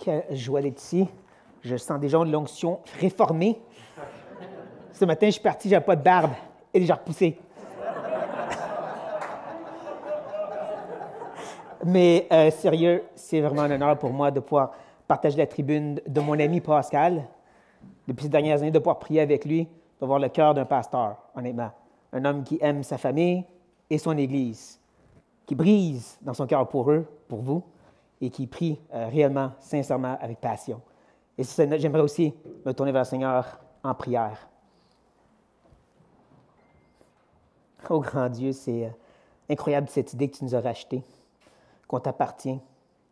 Quelle joie d'être ici. Je sens déjà de l'onction réformée. Ce matin, je suis parti, j'avais pas de barbe. Et déjà repoussé. Mais euh, sérieux, c'est vraiment un honneur pour moi de pouvoir partager la tribune de mon ami Pascal. Depuis ces dernières années, de pouvoir prier avec lui, de voir le cœur d'un pasteur, honnêtement. Un homme qui aime sa famille et son Église, qui brise dans son cœur pour eux, pour vous, et qui prie euh, réellement, sincèrement, avec passion. Et j'aimerais aussi me tourner vers le Seigneur en prière. Oh grand Dieu, c'est euh, incroyable cette idée que tu nous as rachetée, qu'on t'appartient,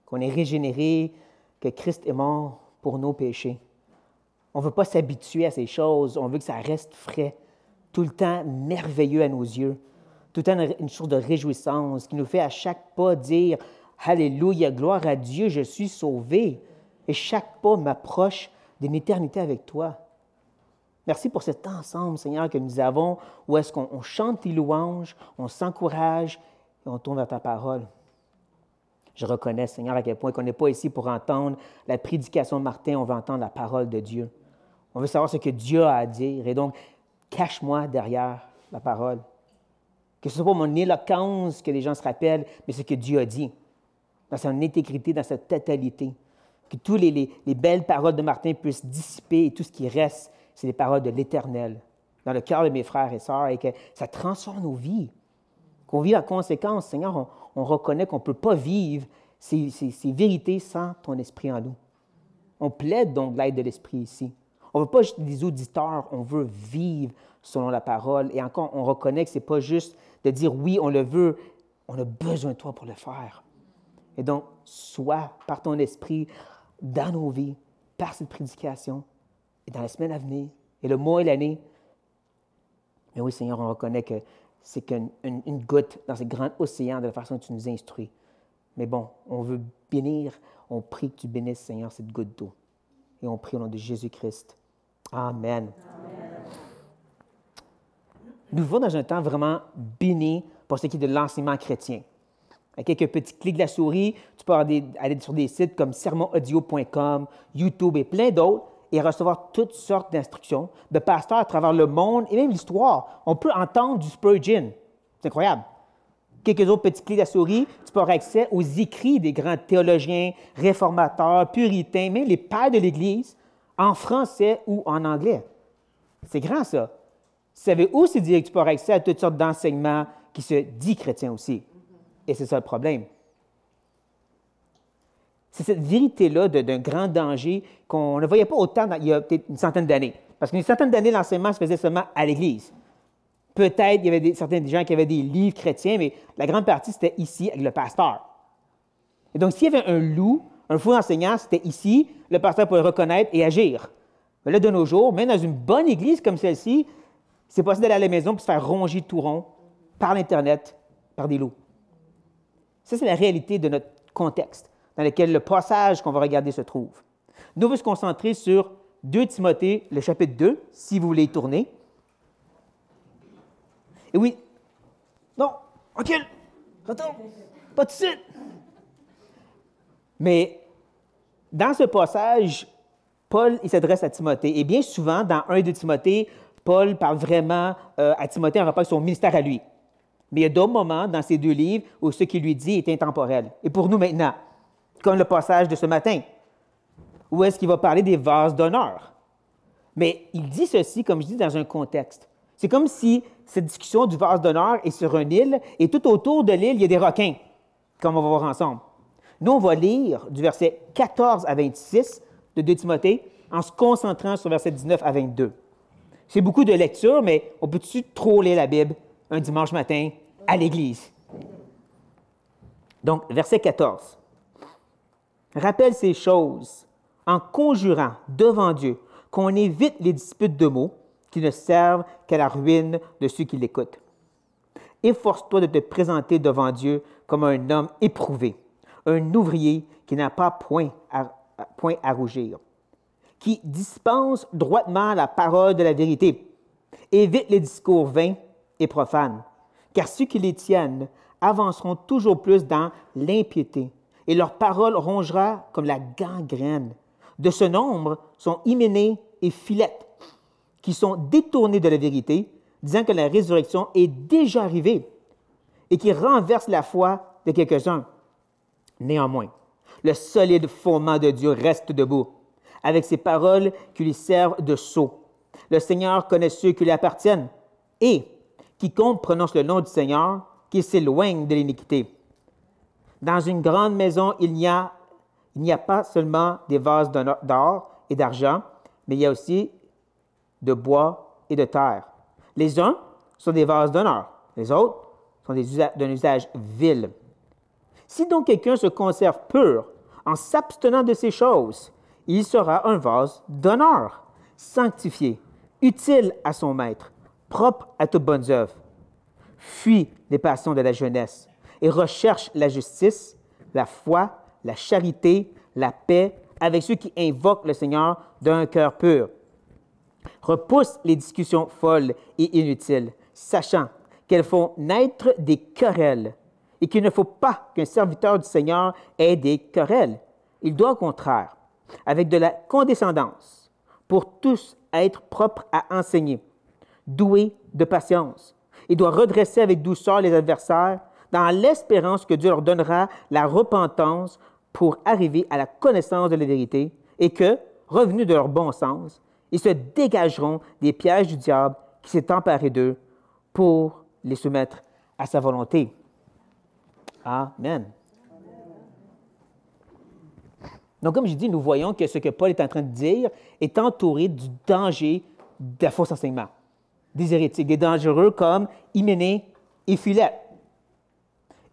qu'on est régénéré, que Christ est mort pour nos péchés. On ne veut pas s'habituer à ces choses, on veut que ça reste frais, tout le temps merveilleux à nos yeux, tout le temps une source de réjouissance qui nous fait à chaque pas dire Alléluia, gloire à Dieu, je suis sauvé. Et chaque pas m'approche d'une éternité avec toi. Merci pour cet ensemble, Seigneur, que nous avons, où est-ce qu'on chante tes louanges, on s'encourage et on tourne vers ta parole. Je reconnais, Seigneur, à quel point qu'on n'est pas ici pour entendre la prédication de Martin, on veut entendre la parole de Dieu. On veut savoir ce que Dieu a à dire. Et donc, cache-moi derrière la parole. Que ce soit pas mon éloquence que les gens se rappellent, mais ce que Dieu a dit dans son intégrité, dans sa totalité. Que toutes les, belles paroles de Martin puissent dissiper et tout ce qui reste, c'est les paroles de l'Éternel dans le cœur de mes frères et sœurs et que ça transforme nos vies. Qu'on vit en conséquence, Seigneur, on, reconnaît qu'on ne peut pas vivre ces, ces, vérités sans ton esprit en nous. On plaide donc l'aide de l'esprit ici. On ne veut pas juste des auditeurs, on veut vivre selon la parole. Et encore, on reconnaît que ce n'est pas juste de dire oui, on le veut, on a besoin de toi pour le faire. Et donc, sois par ton esprit dans nos vies, par cette prédication, et dans la semaine à venir, et le mois et l'année. Mais oui, Seigneur, on reconnaît que c'est qu'une une, goutte dans ce grand océan de la façon dont tu nous instruis. Mais bon, on veut bénir, on prie que tu bénisses, Seigneur, cette goutte d'eau. Et on prie au nom de Jésus-Christ. Amen. Amen. Nous vivons dans un temps vraiment béni pour ce qui est de l'enseignement chrétien. À quelques petits clics de la souris, tu peux aller sur des sites comme sermonaudio.com, YouTube et plein d'autres et recevoir toutes sortes d'instructions de pasteurs à travers le monde et même l'histoire. On peut entendre du Spurgeon. C'est incroyable. Quelques autres petits clics de la souris, tu peux avoir accès aux écrits des grands théologiens, réformateurs, puritains, même les pères de l'Église, en français ou en anglais. C'est grand, ça. Tu savais aussi dire que tu peux avoir accès à toutes sortes d'enseignements qui se disent chrétiens aussi. Et c'est ça le problème. C'est cette vérité-là d'un grand danger qu'on ne voyait pas autant il y a peut-être une centaine d'années. Parce qu'une centaine d'années, l'enseignement se faisait seulement à l'Église. Peut-être il y avait des, certains gens qui avaient des livres chrétiens, mais la grande partie, c'était ici avec le pasteur. Et donc, s'il y avait un loup, un faux enseignant, c'était ici, le pasteur pouvait reconnaître et agir. Mais là, de nos jours, même dans une bonne église comme celle-ci, c'est possible d'aller à la maison et se faire ronger tout rond par l'Internet, par des loups. Ça, c'est la réalité de notre contexte dans lequel le passage qu'on va regarder se trouve. Nous, on se concentrer sur 2 Timothée, le chapitre 2, si vous voulez y tourner. Et oui, non, Ok! retourne, pas de suite. Mais dans ce passage, Paul s'adresse à Timothée. Et bien souvent, dans 1 de Timothée, Paul parle vraiment euh, à Timothée en rapport à son ministère à lui. Mais il y a d'autres moments dans ces deux livres où ce qu'il lui dit est intemporel. Et pour nous maintenant, comme le passage de ce matin, où est-ce qu'il va parler des vases d'honneur. Mais il dit ceci, comme je dis, dans un contexte. C'est comme si cette discussion du vase d'honneur est sur une île et tout autour de l'île, il y a des requins, comme on va voir ensemble. Nous, on va lire du verset 14 à 26 de 2 Timothée en se concentrant sur verset 19 à 22. C'est beaucoup de lecture, mais on peut-tu trop lire la Bible un dimanche matin à l'église. Donc, verset 14. Rappelle ces choses en conjurant devant Dieu qu'on évite les disputes de mots qui ne servent qu'à la ruine de ceux qui l'écoutent. Efforce-toi de te présenter devant Dieu comme un homme éprouvé, un ouvrier qui n'a pas point à, point à rougir, qui dispense droitement la parole de la vérité, évite les discours vains et profanes, car ceux qui les tiennent avanceront toujours plus dans l'impiété, et leur parole rongera comme la gangrène. De ce nombre sont Hyménée et Philette, qui sont détournés de la vérité, disant que la résurrection est déjà arrivée, et qui renversent la foi de quelques-uns. Néanmoins, le solide fondement de Dieu reste debout, avec ses paroles qui lui servent de sceau. Le Seigneur connaît ceux qui lui appartiennent, et Quiconque prononce le nom du Seigneur, qui s'éloigne de l'iniquité. Dans une grande maison, il n'y a, a pas seulement des vases d'or et d'argent, mais il y a aussi de bois et de terre. Les uns sont des vases d'honneur, les autres sont d'un usage vil. Si donc quelqu'un se conserve pur en s'abstenant de ces choses, il sera un vase d'honneur, sanctifié, utile à son maître, propre à toutes bonnes œuvres. Fuis les passions de la jeunesse et recherche la justice, la foi, la charité, la paix avec ceux qui invoquent le Seigneur d'un cœur pur. Repousse les discussions folles et inutiles, sachant qu'elles font naître des querelles et qu'il ne faut pas qu'un serviteur du Seigneur ait des querelles. Il doit au contraire, avec de la condescendance, pour tous être propre à enseigner, doué de patience. Il doit redresser avec douceur les adversaires dans l'espérance que Dieu leur donnera la repentance pour arriver à la connaissance de la vérité et que, revenus de leur bon sens, ils se dégageront des pièges du diable qui s'est emparé d'eux pour les soumettre à sa volonté. Amen. Donc, comme je dis, nous voyons que ce que Paul est en train de dire est entouré du danger de faux enseignement des hérétiques et dangereux comme Hyménée et Philette.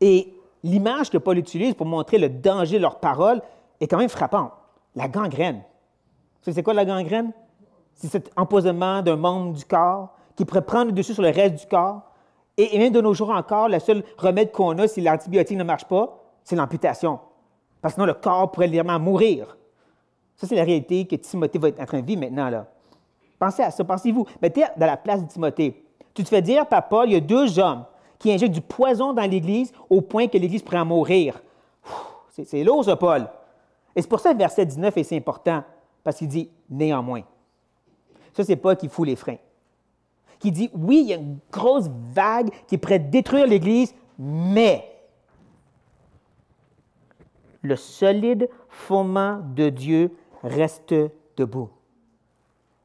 Et l'image que Paul utilise pour montrer le danger de leurs paroles est quand même frappante. La gangrène. c'est quoi la gangrène? C'est cet empoisonnement d'un membre du corps qui pourrait prendre le dessus sur le reste du corps. Et, même de nos jours encore, le seul remède qu'on a si l'antibiotique ne marche pas, c'est l'amputation. Parce que sinon, le corps pourrait littéralement mourir. Ça, c'est la réalité que Timothée va être en train de vivre maintenant. Là. Pensez à ça, pensez-vous. Mettez dans la place de Timothée. Tu te fais dire par Paul, il y a deux hommes qui injectent du poison dans l'Église au point que l'Église prend à mourir. C'est lourd, ça, Paul. Et c'est pour ça que verset 19 est important, parce qu'il dit néanmoins. Ça, c'est Paul qui fout les freins. Qui dit oui, il y a une grosse vague qui à détruire l'Église, mais le solide fondement de Dieu reste debout.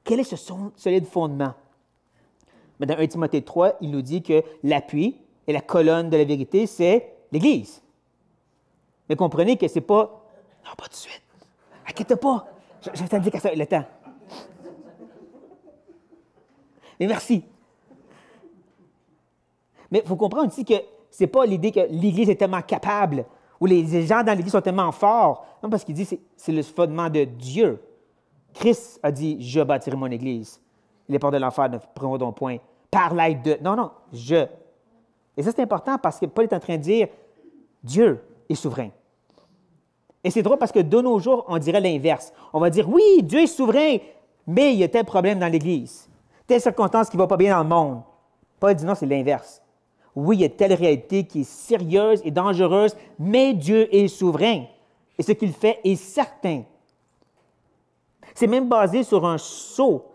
Quel est ce solide fondement? Mais dans 1 Timothée 3, il nous dit que l'appui et la colonne de la vérité, c'est l'Église. Mais comprenez que c'est pas. Non, pas tout de suite. Inquiète pas. Je, vais t'indiquer ça le temps. Mais merci. Mais il faut comprendre aussi que ce n'est pas l'idée que l'Église est tellement capable ou les gens dans l'Église sont tellement forts. Non, parce qu'il dit que c'est le fondement de Dieu. Christ a dit Je bâtirai mon Église. Les portes de l'enfer ne prendront point. Par l'aide de. Non, non, je. Et ça, c'est important parce que Paul est en train de dire Dieu est souverain. Et c'est drôle parce que de nos jours, on dirait l'inverse. On va dire Oui, Dieu est souverain, mais il y a tel problème dans l'Église, telle circonstance qui ne va pas bien dans le monde. Paul dit non, c'est l'inverse. Oui, il y a telle réalité qui est sérieuse et dangereuse, mais Dieu est souverain. Et ce qu'il fait est certain. C'est même basé sur un seau.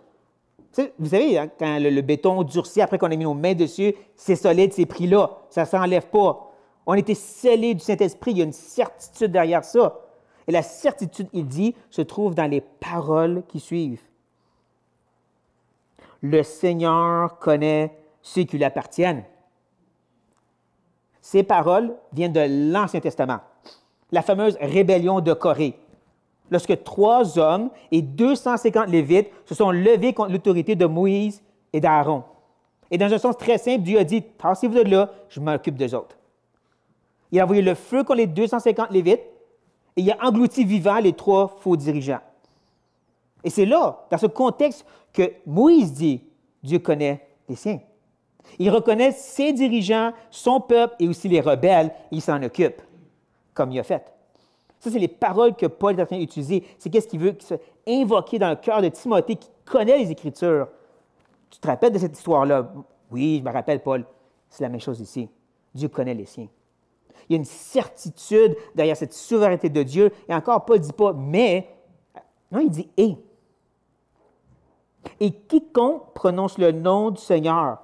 Vous savez, hein, quand le, béton durcit, après qu'on a mis nos mains dessus, c'est solide, c'est pris là. Ça ne s'enlève pas. On était scellé du Saint-Esprit. Il y a une certitude derrière ça. Et la certitude, il dit, se trouve dans les paroles qui suivent. Le Seigneur connaît ceux qui lui appartiennent. Ces paroles viennent de l'Ancien Testament, la fameuse rébellion de Corée lorsque trois hommes et 250 Lévites se sont levés contre l'autorité de Moïse et d'Aaron. Et dans un sens très simple, Dieu a dit, tassez-vous de là, je m'occupe des autres. Il a envoyé le feu contre les 250 Lévites et il a englouti vivant les trois faux dirigeants. Et c'est là, dans ce contexte, que Moïse dit, Dieu connaît les siens. Il reconnaît ses dirigeants, son peuple et aussi les rebelles. Il s'en occupe, comme il a fait. Ça, c'est les paroles que Paul est en train d'utiliser. C'est qu'est-ce qu'il veut invoquer dans le cœur de Timothée qui connaît les Écritures. Tu te rappelles de cette histoire-là? Oui, je me rappelle, Paul. C'est la même chose ici. Dieu connaît les siens. Il y a une certitude derrière cette souveraineté de Dieu. Et encore, Paul ne dit pas mais. Non, il dit et. Et quiconque prononce le nom du Seigneur,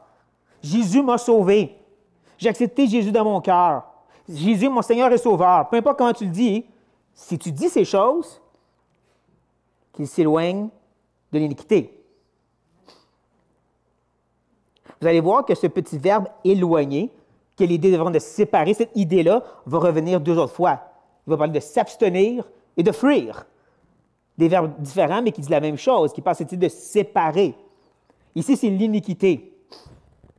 Jésus m'a sauvé. J'ai accepté Jésus dans mon cœur. Jésus, mon Seigneur et Sauveur. Peu importe comment tu le dis, si tu dis ces choses, qu'il s'éloignent de l'iniquité. Vous allez voir que ce petit verbe éloigner, que l'idée de séparer, cette idée-là va revenir deux autres fois. Il va parler de s'abstenir et de fuir. Des verbes différents, mais qui disent la même chose, qui parlent ici de séparer. Ici, c'est l'iniquité.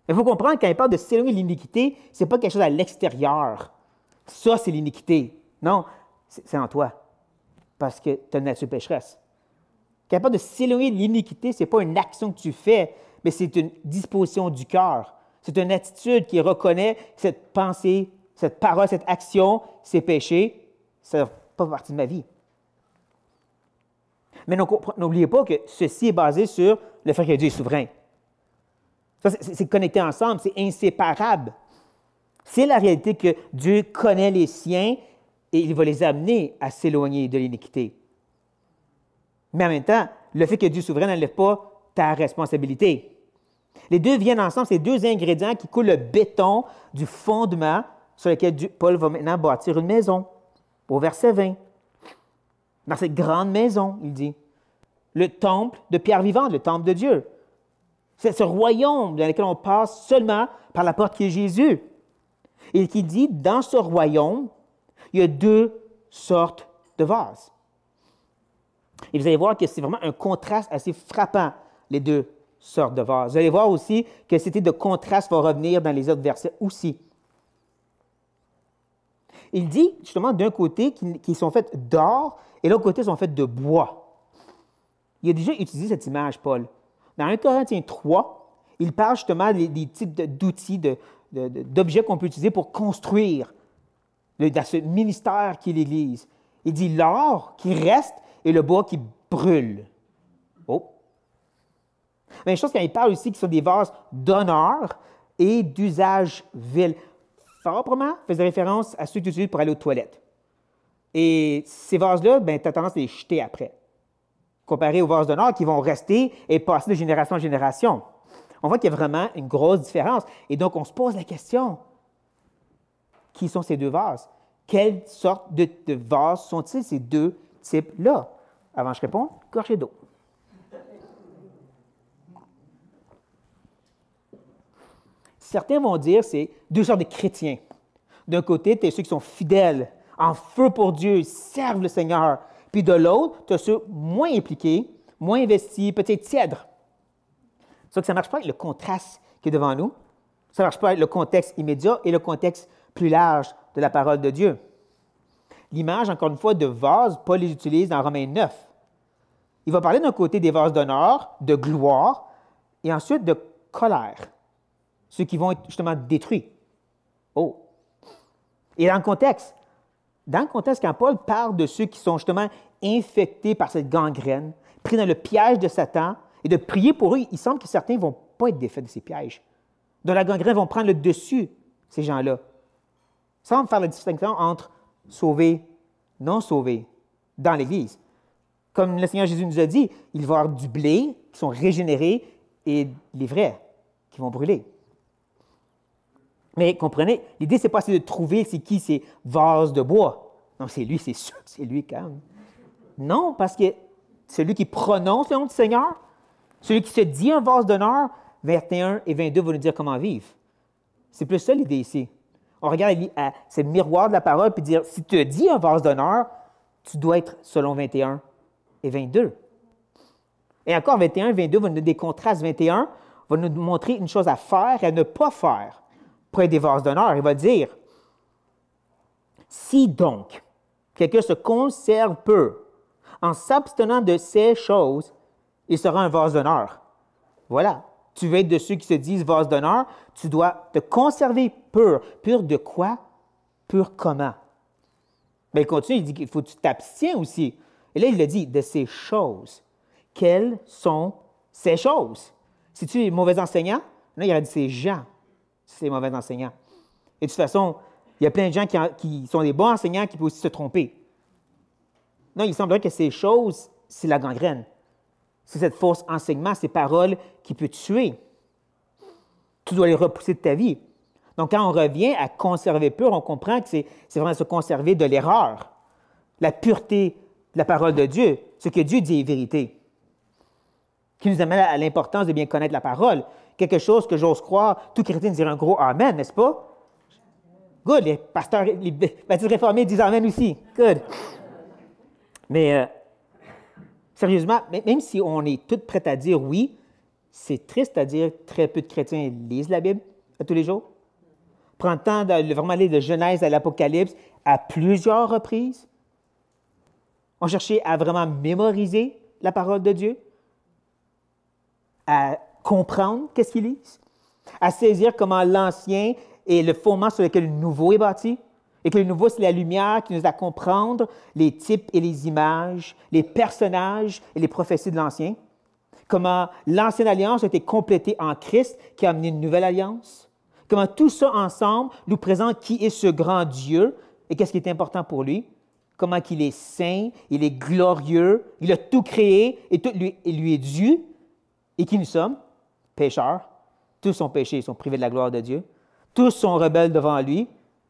Il faut comprendre quand il parle de s'éloigner de l'iniquité, ce n'est pas quelque chose à l'extérieur. Ça, c'est l'iniquité. Non, c'est en toi, parce que tu as une nature pécheresse. Capable de s'éloigner de l'iniquité, ce n'est pas une action que tu fais, mais c'est une disposition du cœur. C'est une attitude qui reconnaît cette pensée, cette parole, cette action, ces péchés. Ça ne pas partie de ma vie. Mais n'oubliez pas que ceci est basé sur le fait que Dieu est souverain. C'est connecté ensemble, c'est inséparable. C'est la réalité que Dieu connaît les siens et il va les amener à s'éloigner de l'iniquité. Mais en même temps, le fait que Dieu souverain n'enlève pas ta responsabilité. Les deux viennent ensemble, ces deux ingrédients qui coulent le béton du fondement sur lequel Paul va maintenant bâtir une maison. Au verset 20. Dans cette grande maison, il dit, le temple de pierre vivante, le temple de Dieu. C'est ce royaume dans lequel on passe seulement par la porte qui est Jésus. Et qui dit, dans ce royaume, il y a deux sortes de vases. Et vous allez voir que c'est vraiment un contraste assez frappant, les deux sortes de vases. Vous allez voir aussi que c'était de contraste va revenir dans les autres versets aussi. Il dit justement d'un côté qu'ils sont faits d'or et l'autre côté sont faits de bois. Il a déjà utilisé cette image, Paul. Dans 1 Corinthiens 3, il parle justement des types d'outils, d'objets qu'on peut utiliser pour construire dans ce ministère qui est l'Église. Il dit l'or qui reste et le bois qui brûle. Oh. Même chose quand il parle ici qui sont des vases d'honneur et d'usage vil. Proprement faisait référence à ceux qui utilises pour aller aux toilettes. Et ces vases-là, ben, tu as tendance à les jeter après, comparé aux vases d'honneur qui vont rester et passer de génération en génération. On voit qu'il y a vraiment une grosse différence. Et donc, on se pose la question, qui sont ces deux vases? Quelle sorte de, vases sont-ils, ces deux types-là? Avant je réponds, gorgée d'eau. Certains vont dire c'est deux sortes de chrétiens. D'un côté, tu as ceux qui sont fidèles, en feu pour Dieu, servent le Seigneur. Puis de l'autre, tu as ceux moins impliqués, moins investis, peut-être tièdres. Sauf que ça ne marche pas avec le contraste qui est devant nous. Ça ne marche pas avec le contexte immédiat et le contexte plus large de la parole de Dieu. L'image, encore une fois, de vase, Paul les utilise dans Romains 9. Il va parler d'un côté des vases d'honneur, de gloire, et ensuite de colère, ceux qui vont être justement détruits. Oh! Et dans le contexte, dans le contexte, quand Paul parle de ceux qui sont justement infectés par cette gangrène, pris dans le piège de Satan, et de prier pour eux, il semble que certains ne vont pas être défaits de ces pièges. Dans la gangrène, vont prendre le dessus, ces gens-là sans faire la distinction entre sauvé, non sauvé, dans l'Église. Comme le Seigneur Jésus nous a dit, il va y avoir du blé qui sont régénérés et les vrais qui vont brûler. Mais comprenez, l'idée, ce n'est pas de trouver c'est qui ces vases de bois. Non, c'est lui, c'est sûr, c'est lui quand même. Non, parce que celui qui prononce le nom du Seigneur, celui qui se dit un vase d'honneur, 21 et 22 vont nous dire comment vivre. C'est plus ça l'idée ici. On regarde à euh, ce miroir de la parole puis dire si tu dis un vase d'honneur, tu dois être selon 21 et 22. Et encore 21 et 22 vont nous donner 21 va nous montrer une chose à faire et à ne pas faire près des vases d'honneur. Il va dire Si donc quelqu'un se conserve peu en s'abstenant de ces choses, il sera un vase d'honneur. Voilà. Tu veux être de ceux qui se disent vase d'honneur, tu dois te conserver pur. Pur de quoi? Pur comment? Mais ben, il continue, il dit qu'il faut que tu t'abstiens aussi. Et là, il le dit, de ces choses. Quelles sont ces choses? Si tu es mauvais enseignant, là, il aurait dit ces gens, ces mauvais enseignants. Et de toute façon, il y a plein de gens qui, qui sont des bons enseignants qui peuvent aussi se tromper. Non, il semblerait que ces choses, c'est la gangrène. C'est cette fausse enseignement, ces paroles qui peut tuer. Tu dois les repousser de ta vie. Donc, quand on revient à conserver pur, on comprend que c'est vraiment se conserver de l'erreur, la pureté de la parole de Dieu. Ce que Dieu dit est vérité. Qui nous amène à l'importance de bien connaître la parole. Quelque chose que j'ose croire, tout chrétien dirait un gros Amen, n'est-ce pas? Good, les pasteurs, les baptistes réformés disent Amen aussi. Good. Mais euh, sérieusement, même si on est toutes prêtes à dire oui, c'est triste à dire très peu de chrétiens lisent la Bible à tous les jours. Prends le temps de vraiment aller de Genèse à l'Apocalypse à plusieurs reprises. On cherchait à vraiment mémoriser la parole de Dieu, à comprendre qu'est-ce qu'ils lisent, à saisir comment l'Ancien et le fondement sur lequel le Nouveau est bâti et que nous nouveau, la lumière qui nous a comprendre les types et les images, les personnages et les prophéties de l'Ancien. Comment l'Ancienne Alliance a été complétée en Christ qui a amené une nouvelle alliance. Comment tout ça ensemble nous présente qui est ce grand Dieu et qu'est-ce qui est important pour lui. Comment qu'il est saint, il est glorieux, il a tout créé et tout lui, est dû. Et qui nous sommes? Pécheurs. Tous sont péchés, ils sont privés de la gloire de Dieu. Tous sont rebelles devant lui.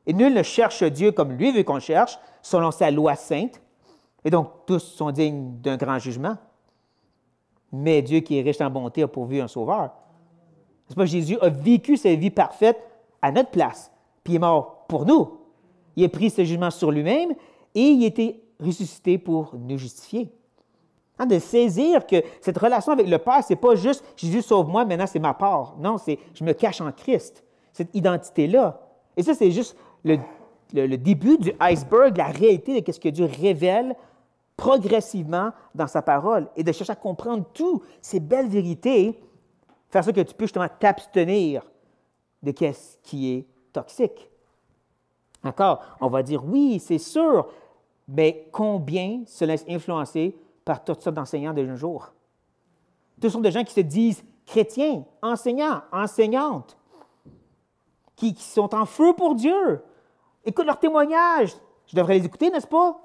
Et nul ne cherche Dieu comme lui veut qu'on cherche, selon sa loi sainte. Et donc, tous sont dignes d'un grand jugement. Mais Dieu, qui est riche en bonté, a pourvu un sauveur. C'est pas Jésus a vécu sa vie parfaite à notre place, puis il est mort pour nous. Il a pris ce jugement sur lui-même et il a été ressuscité pour nous justifier. Hein, de saisir que cette relation avec le Père, c'est pas juste Jésus sauve-moi, maintenant c'est ma part. Non, c'est je me cache en Christ. Cette identité-là. Et ça, c'est juste le, début du iceberg, la réalité de ce que Dieu révèle progressivement dans sa parole et de chercher à comprendre toutes ces belles vérités, faire ce que tu puisses justement t'abstenir de ce qui est toxique. D'accord? On va dire oui, c'est sûr, mais combien se laisse influencer par toutes sortes d'enseignants de nos jours? Toutes sortes de gens qui se disent chrétiens, enseignants, enseignantes, qui sont en feu pour Dieu, Écoute leurs témoignages. Je devrais les écouter, n'est-ce pas?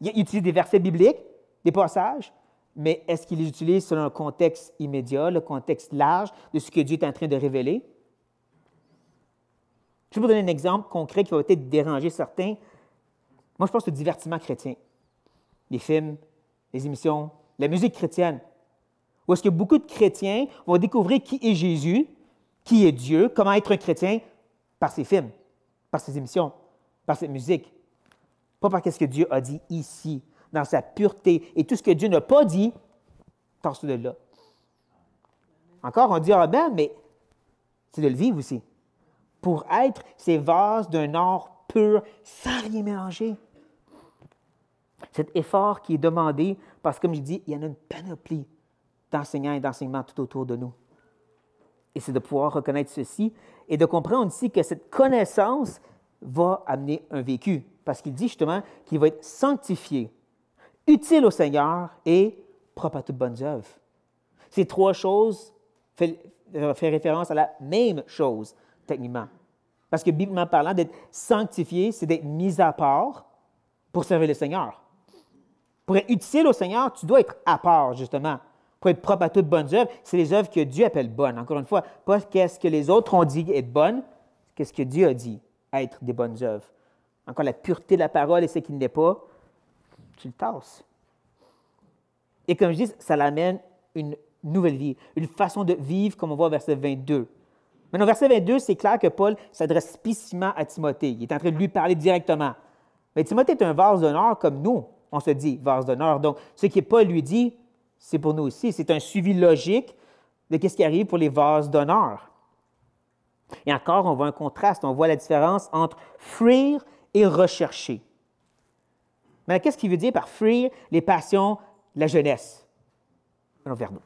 Ils utilisent des versets bibliques, des passages, mais est-ce qu'ils les utilisent selon le contexte immédiat, le contexte large de ce que Dieu est en train de révéler? Je vais vous donner un exemple concret qui va peut-être déranger certains. Moi, je pense au divertissement chrétien. Les films, les émissions, la musique chrétienne. Où est-ce que beaucoup de chrétiens vont découvrir qui est Jésus, qui est Dieu, comment être un chrétien par ces films par ses émissions, par cette musique, pas par ce que Dieu a dit ici, dans sa pureté. Et tout ce que Dieu n'a pas dit, ce de là. Encore, on dit Amen, mais c'est de le vivre aussi. Pour être ces vases d'un or pur, sans rien mélanger. Cet effort qui est demandé, parce que comme je dis, il y en a une panoplie d'enseignants et d'enseignements tout autour de nous. Et c'est de pouvoir reconnaître ceci et de comprendre aussi que cette connaissance va amener un vécu, parce qu'il dit justement qu'il va être sanctifié, utile au Seigneur et propre à toutes bonne œuvre. Ces trois choses euh, font référence à la même chose, techniquement. Parce que, bibliquement parlant, d'être sanctifié, c'est d'être mis à part pour servir le Seigneur. Pour être utile au Seigneur, tu dois être à part, justement pour être propre à toutes bonnes œuvres, c'est les œuvres que Dieu appelle bonnes. Encore une fois, pas qu'est-ce que les autres ont dit être bonne, qu'est-ce que Dieu a dit être des bonnes œuvres. Encore la pureté de la parole et ce qui ne l'est pas, tu le tasses. Et comme je dis, ça l'amène une nouvelle vie, une façon de vivre, comme on voit au verset 22. Maintenant, verset 22, c'est clair que Paul s'adresse spécifiquement à Timothée. Il est en train de lui parler directement. Mais Timothée est un vase d'honneur comme nous, on se dit, vase d'honneur. Donc, ce que Paul lui dit, c'est pour nous aussi. C'est un suivi logique de ce qui arrive pour les vases d'honneur. Et encore, on voit un contraste, on voit la différence entre fuir et rechercher. Mais qu'est-ce qu'il veut dire par freer » les passions de la jeunesse? Allons vers nous.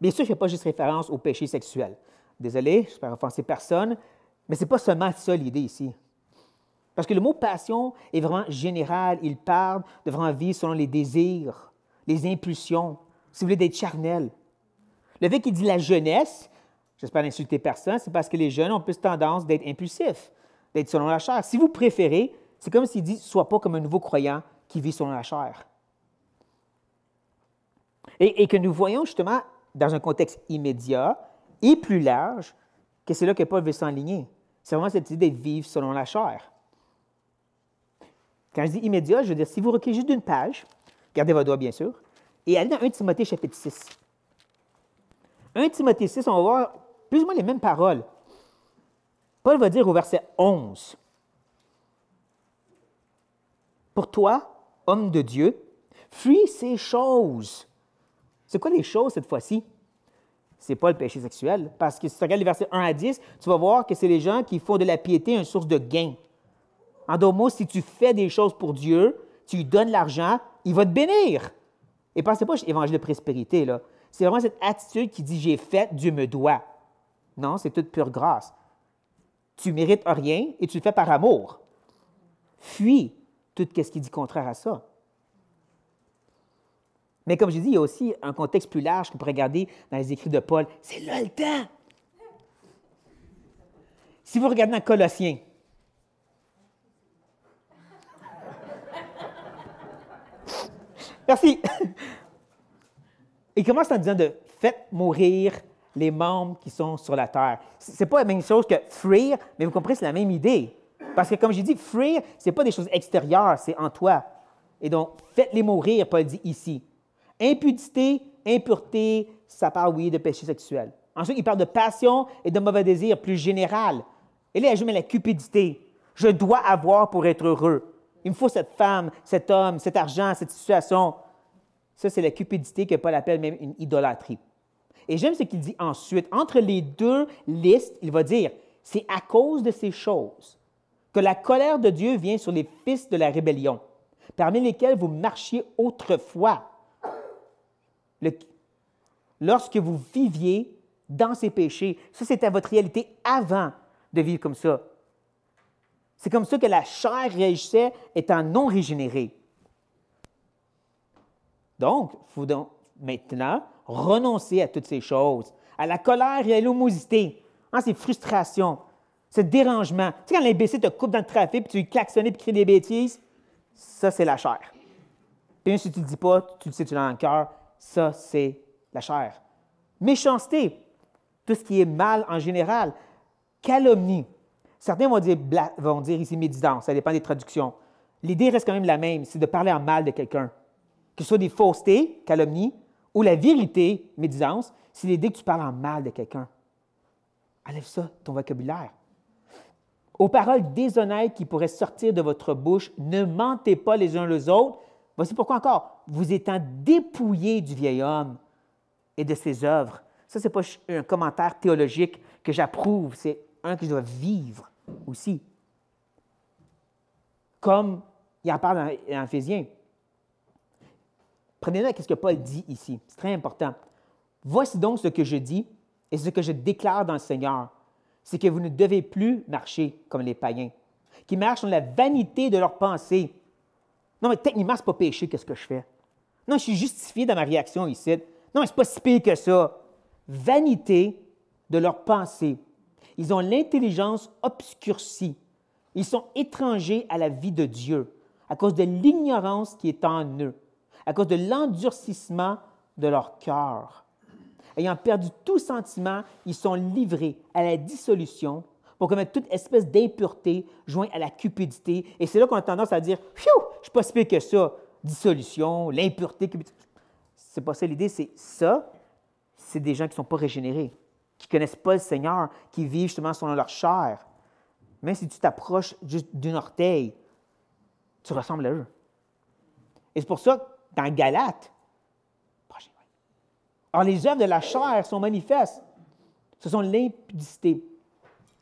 Bien sûr, je ne fais pas juste référence au péché sexuel. Désolé, je ne vais offenser personne, mais ce n'est pas seulement ça l'idée ici. Parce que le mot passion est vraiment général. Il parle de vraiment vivre selon les désirs, les impulsions, si vous voulez, d'être charnel. Le fait qu'il dit la jeunesse, j'espère n'insulter personne, c'est parce que les jeunes ont plus tendance d'être impulsifs, d'être selon la chair. Si vous préférez, c'est comme s'il dit Sois pas comme un nouveau croyant qui vit selon la chair. Et, et que nous voyons justement dans un contexte immédiat et plus large que c'est là que Paul veut s'enligner. C'est vraiment cette idée de vivre selon la chair. Quand je dis immédiat, je veux dire, si vous recueillez juste d'une page, gardez vos doigts, bien sûr, et allez dans 1 Timothée chapitre 6. 1 Timothée 6, on va voir plus ou moins les mêmes paroles. Paul va dire au verset 11, Pour toi, homme de Dieu, fuis ces choses. C'est quoi les choses cette fois-ci? n'est pas le péché sexuel. Parce que si tu regardes les versets 1 à 10, tu vas voir que c'est les gens qui font de la piété une source de gain. En d'autres mots, si tu fais des choses pour Dieu, tu lui donnes l'argent, il va te bénir. Et pensez pas l'évangile de prospérité, là. C'est vraiment cette attitude qui dit j'ai fait, Dieu me doit. Non, c'est toute pure grâce. Tu mérites rien et tu le fais par amour. Fuis tout ce qui dit contraire à ça. Mais comme je dis, il y a aussi un contexte plus large qu'on pourrait regarder dans les écrits de Paul. C'est là le temps. Si vous regardez dans Colossien. Merci. Il commence en disant de faites mourir les membres qui sont sur la terre. C'est pas la même chose que free, mais vous comprenez, c'est la même idée. Parce que comme j'ai dit, ce c'est pas des choses extérieures, c'est en toi. Et donc, faites-les mourir, Paul dit ici. Impudité, impureté, ça parle, oui, de péché sexuel. Ensuite, il parle de passion et de mauvais désir plus général. Et là, je mets la cupidité. Je dois avoir pour être heureux. Il me faut cette femme, cet homme, cet argent, cette situation. Ça, c'est la cupidité que Paul appelle même une idolâtrie. Et j'aime ce qu'il dit ensuite. Entre les deux listes, il va dire, c'est à cause de ces choses que la colère de Dieu vient sur les fils de la rébellion, parmi lesquels vous marchiez autrefois lorsque vous viviez dans ces péchés. Ça, c'était votre réalité avant de vivre comme ça. C'est comme ça que la chair réagissait étant non régénérée. Donc, il faut donc maintenant renoncer à toutes ces choses, à la colère et à l'homosité, à hein, ces frustrations, ce dérangement. Tu sais, quand l'imbécile te coupe dans le trafic, puis tu lui klaxonnes, puis crie des bêtises, ça, c'est la chair. Puis si tu ne le dis pas, tu le sais, tu l'as dans le cœur, ça, c'est la chair. Méchanceté, tout ce qui est mal en général. Calomnie. Certains vont dire, vont dire ici médisance, ça dépend des traductions. L'idée reste quand même la même, c'est de parler en mal de quelqu'un. Que ce soit des faussetés, calomnie, ou la vérité, médisance, c'est l'idée que tu parles en mal de quelqu'un. Enlève ça, ton vocabulaire. Aux paroles déshonnêtes qui pourraient sortir de votre bouche, ne mentez pas les uns les autres. Voici pourquoi encore vous étant dépouillé du vieil homme et de ses œuvres. Ça, ce n'est pas un commentaire théologique que j'approuve, c'est un que je dois vivre aussi. Comme il en parle en Ephésiens, Prenez note de ce que Paul dit ici. C'est très important. Voici donc ce que je dis et ce que je déclare dans le Seigneur c'est que vous ne devez plus marcher comme les païens, qui marchent dans la vanité de leurs pensées. Non, mais techniquement, ce n'est pas péché, qu'est-ce que je fais? Non, je suis justifié dans ma réaction ici. Non, c'est pas si pire que ça. Vanité de leur pensée. Ils ont l'intelligence obscurcie. Ils sont étrangers à la vie de Dieu à cause de l'ignorance qui est en eux, à cause de l'endurcissement de leur cœur. Ayant perdu tout sentiment, ils sont livrés à la dissolution pour commettre toute espèce d'impureté jointe à la cupidité. Et c'est là qu'on a tendance à dire je ne suis pas si pire que ça dissolution, l'impureté. C'est pas ça l'idée, c'est ça, c'est des gens qui ne sont pas régénérés, qui ne connaissent pas le Seigneur, qui vivent justement selon leur chair. Même si tu t'approches juste d'une orteil, tu ressembles à eux. Et c'est pour ça que dans Galate, les œuvres de la chair sont manifestes. Ce sont l'impudicité,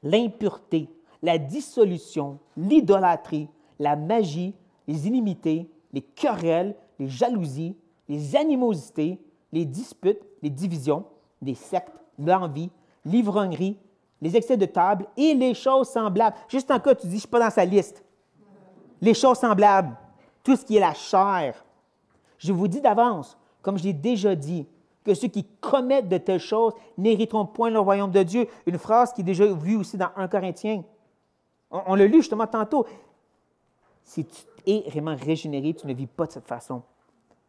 l'impureté, la dissolution, l'idolâtrie, la magie, les inimités, les querelles, les jalousies, les animosités, les disputes, les divisions, les sectes, l'envie, l'ivrognerie, les excès de table et les choses semblables. Juste en cas, tu dis, je ne suis pas dans sa liste. Les choses semblables, tout ce qui est la chair. Je vous dis d'avance, comme je l'ai déjà dit, que ceux qui commettent de telles choses n'hériteront point le royaume de Dieu. Une phrase qui est déjà vue aussi dans 1 Corinthiens. On, le l'a justement tantôt. Si tu et vraiment régénéré, tu ne vis pas de cette façon.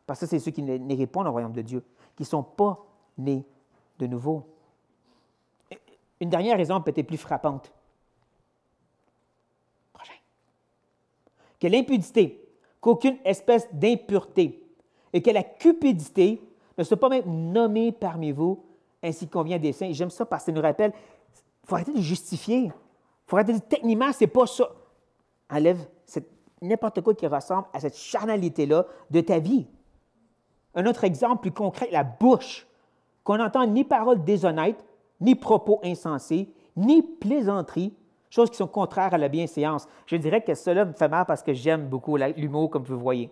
Parce que c'est ceux qui ne répondent au royaume de Dieu, qui ne sont pas nés de nouveau. Une dernière raison peut-être plus frappante. Prochain. Que l'impudité, qu'aucune espèce d'impureté et que la cupidité ne soit pas même nommée parmi vous, ainsi qu'on vient des saints. J'aime ça parce que ça nous rappelle, il faut arrêter de justifier. Il faut arrêter de dire, techniquement, c'est pas ça. Enlève n'importe quoi qui ressemble à cette charnalité-là de ta vie. Un autre exemple plus concret, la bouche, qu'on n'entend ni paroles déshonnêtes, ni propos insensés, ni plaisanteries, choses qui sont contraires à la bienséance. Je dirais que cela me fait mal parce que j'aime beaucoup l'humour, comme vous voyez.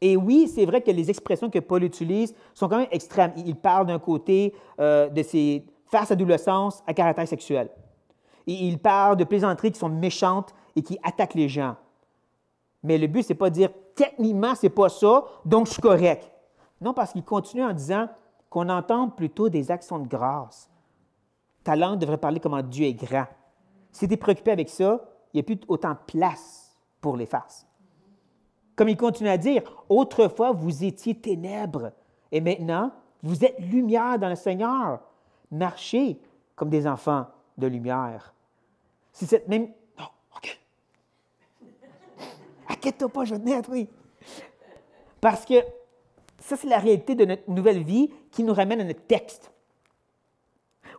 Et oui, c'est vrai que les expressions que Paul utilise sont quand même extrêmes. Il parle d'un côté euh, de ses farces sens à caractère sexuel. il parle de plaisanteries qui sont méchantes et qui attaque les gens. Mais le but, ce n'est pas de dire techniquement, ce n'est pas ça, donc je suis correct. Non, parce qu'il continue en disant qu'on entend plutôt des actions de grâce. Ta langue devrait parler comment Dieu est grand. Si tu es préoccupé avec ça, il n'y a plus autant de place pour les farces. Comme il continue à dire, autrefois vous étiez ténèbres et maintenant vous êtes lumière dans le Seigneur. Marchez comme des enfants de lumière. C'est cette même. OK t'inquiète pas, je vais te à Parce que ça, c'est la réalité de notre nouvelle vie qui nous ramène à notre texte.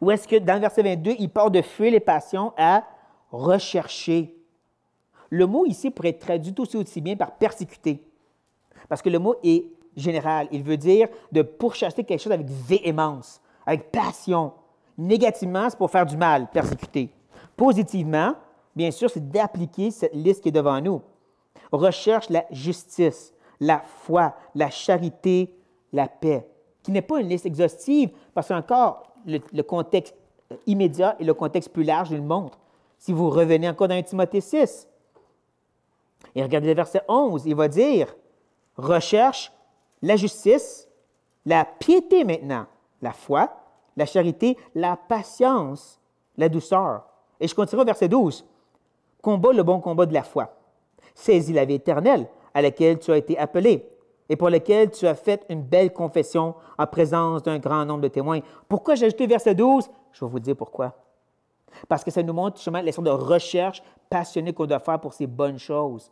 Ou est-ce que dans le verset 22, il part de fuir les passions à rechercher? Le mot ici pourrait être traduit aussi, aussi bien par persécuter. Parce que le mot est général. Il veut dire de pourchasser quelque chose avec véhémence, avec passion. Négativement, c'est pour faire du mal, persécuter. Positivement, bien sûr, c'est d'appliquer cette liste qui est devant nous recherche la justice, la foi, la charité, la paix, qui n'est pas une liste exhaustive, parce qu'encore, le, le contexte euh, immédiat et le contexte plus large le montrent. Si vous revenez encore dans Timothée 6, et regardez le verset 11, il va dire, recherche la justice, la piété maintenant, la foi, la charité, la patience, la douceur. Et je continue au verset 12. Combat le bon combat de la foi. Saisis la vie éternelle à laquelle tu as été appelé et pour laquelle tu as fait une belle confession en présence d'un grand nombre de témoins. Pourquoi j'ai ajouté verset 12? Je vais vous dire pourquoi. Parce que ça nous montre justement la de recherche passionnée qu'on doit faire pour ces bonnes choses.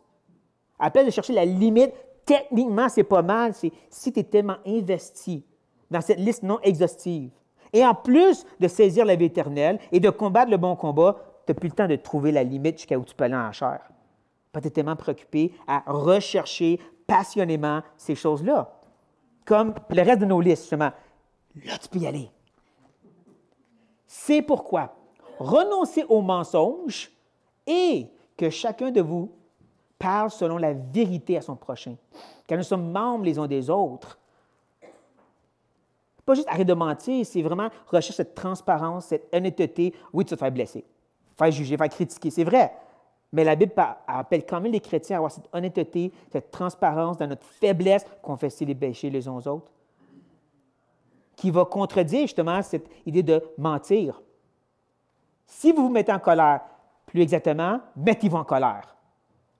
À peine de chercher la limite, techniquement, c'est pas mal. C'est si tu es tellement investi dans cette liste non exhaustive. Et en plus de saisir la vie éternelle et de combattre le bon combat, tu n'as plus le temps de trouver la limite jusqu'à où tu peux aller en chair tellement préoccupé à rechercher passionnément ces choses-là. Comme le reste de nos listes, justement. Là, tu peux y aller. C'est pourquoi renoncez aux mensonges et que chacun de vous parle selon la vérité à son prochain. Car nous sommes membres les uns des autres. Pas juste arrêter de mentir, c'est vraiment rechercher cette transparence, cette honnêteté. Oui, tu vas te faire blesser, faire juger, faire critiquer, c'est vrai. Mais la Bible appelle quand même les chrétiens à avoir cette honnêteté, cette transparence dans notre faiblesse, confesser les péchés les uns aux autres, qui va contredire justement cette idée de mentir. Si vous vous mettez en colère, plus exactement, mettez-vous en colère.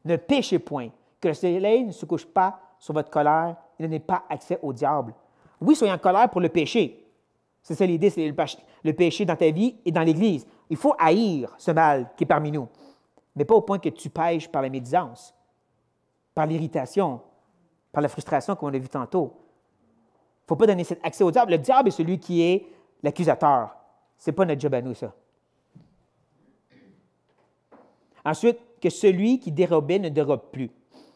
Ne péchez point, que le soleil ne se couche pas sur votre colère et ne a pas accès au diable. Oui, soyez en colère pour le péché. C'est ça l'idée, c'est le péché dans ta vie et dans l'Église. Il faut haïr ce mal qui est parmi nous mais pas au point que tu pèches par la médisance, par l'irritation, par la frustration qu'on a vu tantôt. Il ne faut pas donner cet accès au diable. Le diable est celui qui est l'accusateur. Ce n'est pas notre job à nous, ça. Ensuite, que celui qui dérobait ne dérobe plus,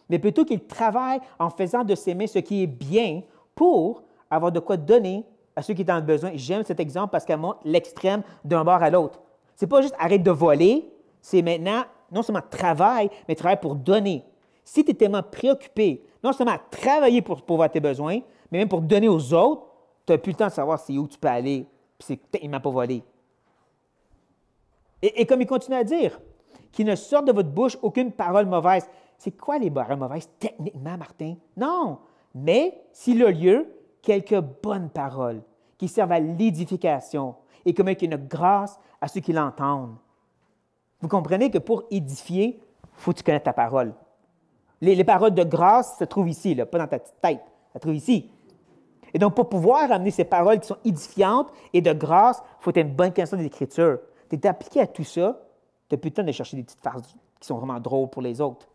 mais plutôt qu'il travaille en faisant de ses mains ce qui est bien pour avoir de quoi donner à ceux qui en ont besoin. J'aime cet exemple parce qu'elle montre l'extrême d'un bord à l'autre. C'est pas juste arrête de voler, c'est maintenant non seulement travaille, mais travaille pour donner. Si tu es tellement préoccupé, non seulement à travailler pour pouvoir tes besoins, mais même pour donner aux autres, tu n'as plus le temps de savoir c'est où tu peux aller, puis c'est m'a pas volé. Et, comme il continue à dire, qu'il ne sorte de votre bouche aucune parole mauvaise. C'est quoi les paroles mauvaises techniquement, Martin? Non! Mais s'il a lieu, quelques bonnes paroles qui servent à l'édification et comme une grâce à ceux qui l'entendent. Vous comprenez que pour édifier, il faut que tu connaisses ta parole. Les, paroles de grâce se trouvent ici, là, pas dans ta petite tête. Elles se trouvent ici. Et donc, pour pouvoir amener ces paroles qui sont édifiantes et de grâce, il faut que tu une bonne connaissance des Écritures. Tu es appliqué à tout ça, tu n'as plus le temps de chercher des petites phrases qui sont vraiment drôles pour les autres.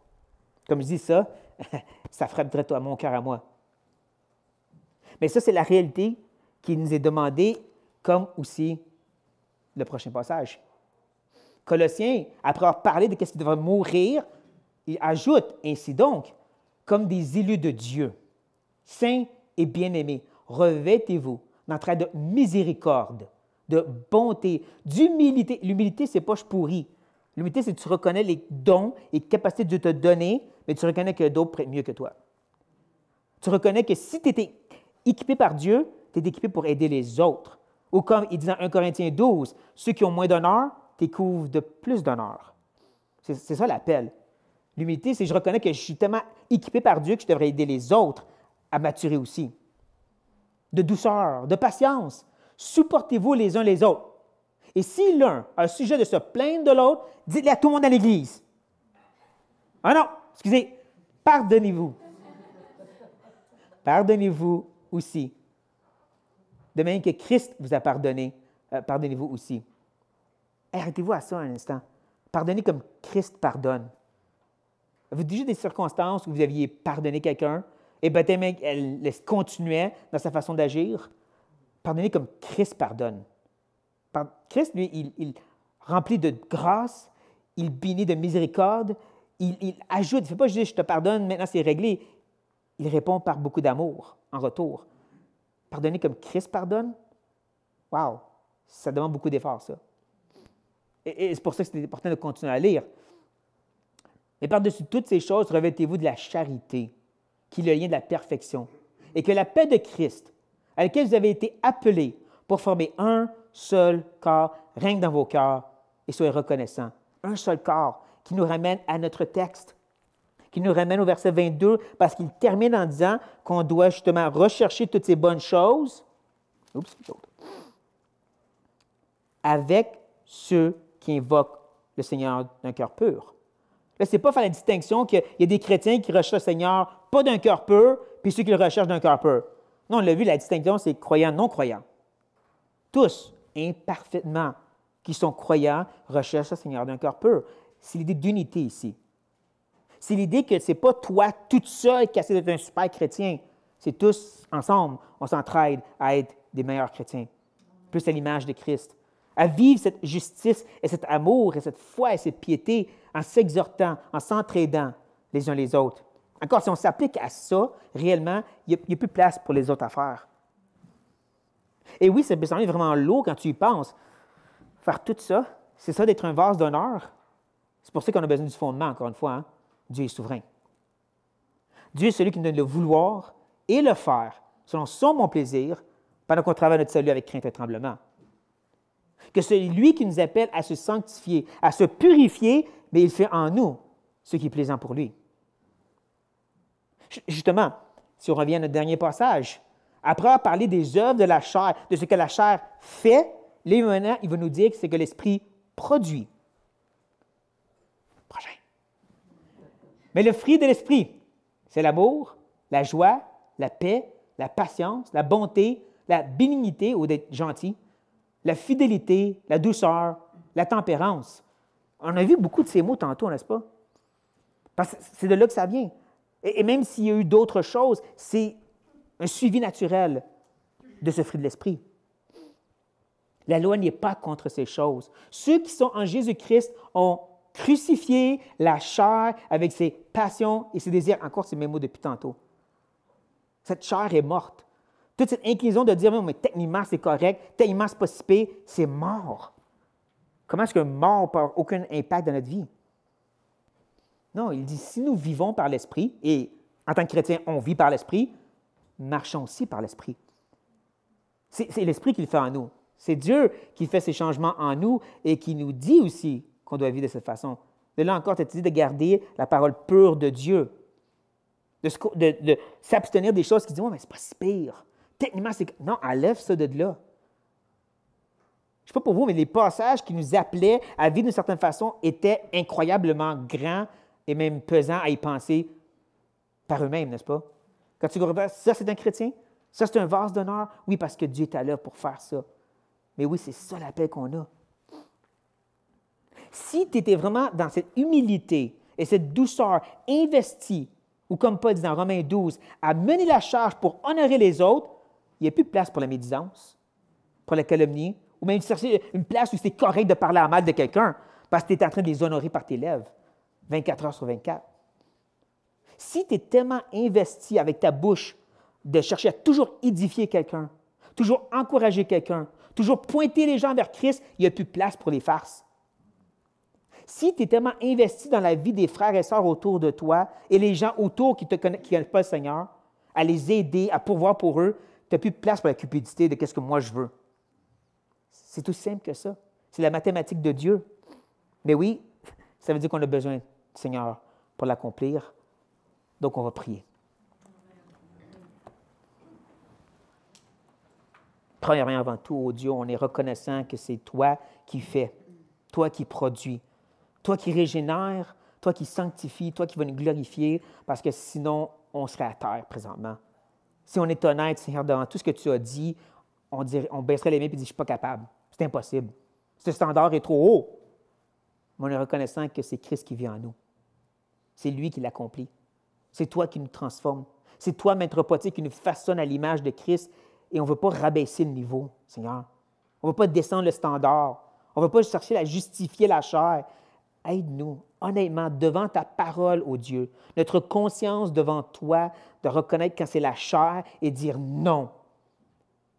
Comme je dis ça, ça frapperait toi, mon cœur à moi. Mais ça, c'est la réalité qui nous est demandée, comme aussi le prochain passage. Colossiens, après avoir parlé de ce qui devrait mourir, il ajoute ainsi donc, comme des élus de Dieu, saints et bien-aimés, revêtez-vous d'un trait de miséricorde, de bonté, d'humilité. L'humilité, c'est poche pourrie. L'humilité, c'est que tu reconnais les dons et capacités de Dieu te donner, mais tu reconnais que d'autres prêtent mieux que toi. Tu reconnais que si tu étais équipé par Dieu, tu es équipé pour aider les autres. Ou comme il dit dans 1 Corinthiens 12, ceux qui ont moins d'honneur, découvre de plus d'honneur. C'est, ça l'appel. L'humilité, c'est je reconnais que je suis tellement équipé par Dieu que je devrais aider les autres à maturer aussi. De douceur, de patience. Supportez-vous les uns les autres. Et si l'un a un sujet de se plaindre de l'autre, dites-le à tout le monde à l'Église. Ah non, excusez, pardonnez-vous. Pardonnez-vous aussi. De même que Christ vous a pardonné, euh, pardonnez-vous aussi. Arrêtez-vous à ça un instant. Pardonnez comme Christ pardonne. Vous avez déjà des circonstances où vous aviez pardonné quelqu'un et ben, elle, elle continuait dans sa façon d'agir? Pardonnez comme Christ pardonne. Christ, lui, il, remplit de grâce, il bénit de miséricorde, il, ajoute, il ne fait pas juste je te pardonne, maintenant c'est réglé. Il répond par beaucoup d'amour en retour. Pardonner comme Christ pardonne, wow, ça demande beaucoup d'efforts, ça. Et, c'est pour ça que c'est important de continuer à lire. Mais par-dessus toutes ces choses, revêtez-vous de la charité, qui est le lien de la perfection, et que la paix de Christ, à laquelle vous avez été appelés pour former un seul corps, règne dans vos cœurs et soyez reconnaissants. Un seul corps qui nous ramène à notre texte, qui nous ramène au verset 22, parce qu'il termine en disant qu'on doit justement rechercher toutes ces bonnes choses. Oups, avec ceux qui invoquent le Seigneur d'un cœur pur. Là, n'est pas faire la distinction qu'il y a des chrétiens qui recherchent le Seigneur pas d'un cœur pur, puis ceux qui le recherchent d'un cœur pur. Non, on l'a vu, la distinction, c'est croyant-non-croyant. Tous, imparfaitement, qui sont croyants, recherchent le Seigneur d'un cœur pur. C'est l'idée d'unité ici. C'est l'idée que n'est pas toi toute seule qui essaie d'être un super chrétien. C'est tous ensemble, on s'entraide à être des meilleurs chrétiens, plus à l'image de Christ à vivre cette justice et cet amour et cette foi et cette piété en s'exhortant, en s'entraidant les uns les autres. Encore, si on s'applique à ça, réellement, il n'y a, plus de place pour les autres affaires. Et oui, ça peut sembler vraiment lourd quand tu y penses. Faire tout ça, c'est ça d'être un vase d'honneur. C'est pour ça qu'on a besoin du fondement, encore une fois. Hein. Dieu est souverain. Dieu est celui qui nous donne le vouloir et le faire, selon son bon plaisir, pendant qu'on travaille notre salut avec crainte et tremblement que c'est lui qui nous appelle à se sanctifier, à se purifier, mais il fait en nous ce qui est plaisant pour lui. Justement, si on revient à notre dernier passage, après avoir parlé des œuvres de la chair, de ce que la chair fait, il va nous dire que c'est que l'esprit produit. Prochain. Mais le fruit de l'esprit, c'est l'amour, la joie, la paix, la patience, la bonté, la bénignité, ou d'être gentil, la fidélité, la douceur, la tempérance. On a vu beaucoup de ces mots tantôt, n'est-ce pas? Parce que c'est de là que ça vient. Et, même s'il y a eu d'autres choses, c'est un suivi naturel de ce fruit de l'esprit. La loi n'est pas contre ces choses. Ceux qui sont en Jésus-Christ ont crucifié la chair avec ses passions et ses désirs. Encore ces mêmes mots depuis tantôt. Cette chair est morte toute cette inquisition de dire, mais techniquement, c'est correct, techniquement, c'est pas si pire, c'est mort. Comment est-ce que mort n'a aucun impact dans notre vie? Non, il dit, si nous vivons par l'Esprit, et en tant que chrétien, on vit par l'Esprit, marchons aussi par l'Esprit. C'est l'Esprit qui le fait en nous. C'est Dieu qui fait ces changements en nous et qui nous dit aussi qu'on doit vivre de cette façon. De là encore, tu dit de garder la parole pure de Dieu, de, s'abstenir des choses qui disent mais c'est pas si pire techniquement, c'est. Non, enlève ça de là. Je ne sais pas pour vous, mais les passages qui nous appelaient à vivre d'une certaine façon étaient incroyablement grands et même pesants à y penser par eux-mêmes, n'est-ce pas? Quand tu regardes, ça, c'est un chrétien, ça, c'est un vase d'honneur. Oui, parce que Dieu à là pour faire ça. Mais oui, c'est ça paix qu'on a. Si tu étais vraiment dans cette humilité et cette douceur investie, ou comme Paul dit dans Romains 12, à mener la charge pour honorer les autres, il n'y a plus de place pour la médisance, pour la calomnie, ou même chercher une place où c'est correct de parler à mal de quelqu'un parce que tu es en train de les honorer par tes lèvres, 24 heures sur 24. Si tu es tellement investi avec ta bouche de chercher à toujours édifier quelqu'un, toujours encourager quelqu'un, toujours pointer les gens vers Christ, il n'y a plus de place pour les farces. Si tu es tellement investi dans la vie des frères et sœurs autour de toi et les gens autour qui ne connaissent pas le Seigneur, à les aider, à pourvoir pour eux, tu n'as plus de place pour la cupidité de qu'est-ce que moi je veux. C'est tout simple que ça. C'est la mathématique de Dieu. Mais oui, ça veut dire qu'on a besoin du Seigneur pour l'accomplir. Donc on va prier. Premièrement, avant tout, oh Dieu, on est reconnaissant que c'est toi qui fais, toi qui produis, toi qui régénères, toi qui sanctifies, toi qui vas nous glorifier, parce que sinon, on serait à terre présentement si on est honnête, Seigneur, devant tout ce que tu as dit, on, on baisserait les mains et dit Je ne suis pas capable. C'est impossible. Ce standard est trop haut. Mais on est reconnaissant que c'est Christ qui vit en nous. C'est lui qui l'accomplit. C'est toi qui nous transforme. C'est toi, Maître Potier, qui nous façonne à l'image de Christ. Et on ne veut pas rabaisser le niveau, Seigneur. On ne veut pas descendre le standard. On ne veut pas chercher à justifier la chair. Aide-nous, honnêtement, devant ta parole, ô Dieu, notre conscience devant toi, de reconnaître quand c'est la chair et dire non.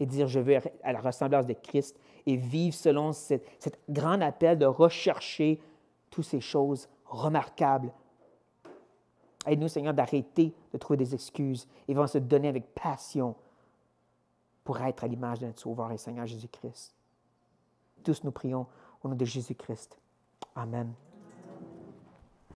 Et dire, je veux à la ressemblance de Christ et vivre selon ce grand appel de rechercher toutes ces choses remarquables. Aide-nous, Seigneur, d'arrêter de trouver des excuses et vont se donner avec passion pour être à l'image de notre Sauveur et Seigneur Jésus-Christ. Tous nous prions au nom de Jésus-Christ. Amen.